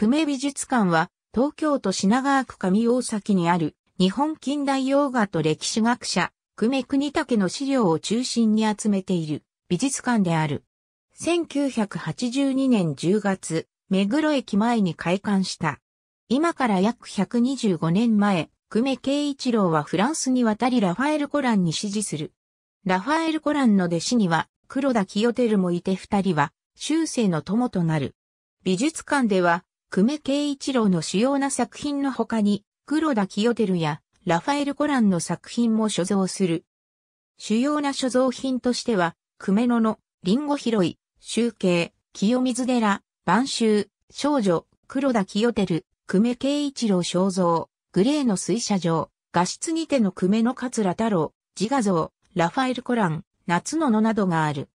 久米美術館は、東京都品川区上大崎にある、日本近代洋画と歴史学者、久米国武の資料を中心に集めている美術館である。1982年10月、目黒駅前に開館した。今から約125年前、久米慶一郎はフランスに渡りラファエル・コランに支持する。ラファエル・コランの弟子には黒田清照もいて二人は、修正の友となる。美術館では久米圭一郎の主要な作品の他に、黒田清照やラファエル・コランの作品も所蔵する。主要な所蔵品としては、久米野の、リンゴ拾い、集計、清水寺、晩秋、少女、黒田清照、久米圭一郎肖像、グレーの水車場、画室にての久米野桂太郎、自画像、ラファエル・コラン、夏の野などがある。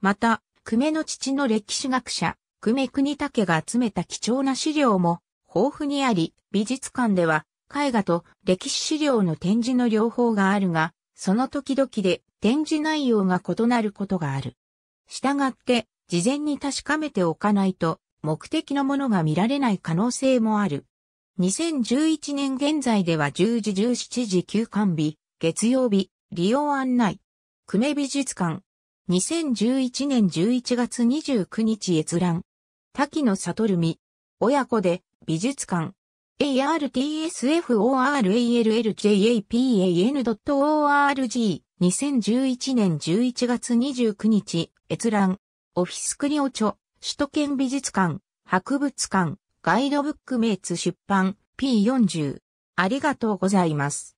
また、久米の父の歴史学者、久米国武が集めた貴重な資料も豊富にあり、美術館では絵画と歴史資料の展示の両方があるが、その時々で展示内容が異なることがある。従って、事前に確かめておかないと、目的のものが見られない可能性もある。2011年現在では10時17時休館日、月曜日、利用案内。久米美術館、2011年11月29日閲覧。滝野悟美。親子で美術館。a r t s f o r a l l j j p a n o r g 2011年11月29日閲覧。オフィスクリオチョ。首都圏美術館。博物館。ガイドブックメイツ出版。P40。ありがとうございます。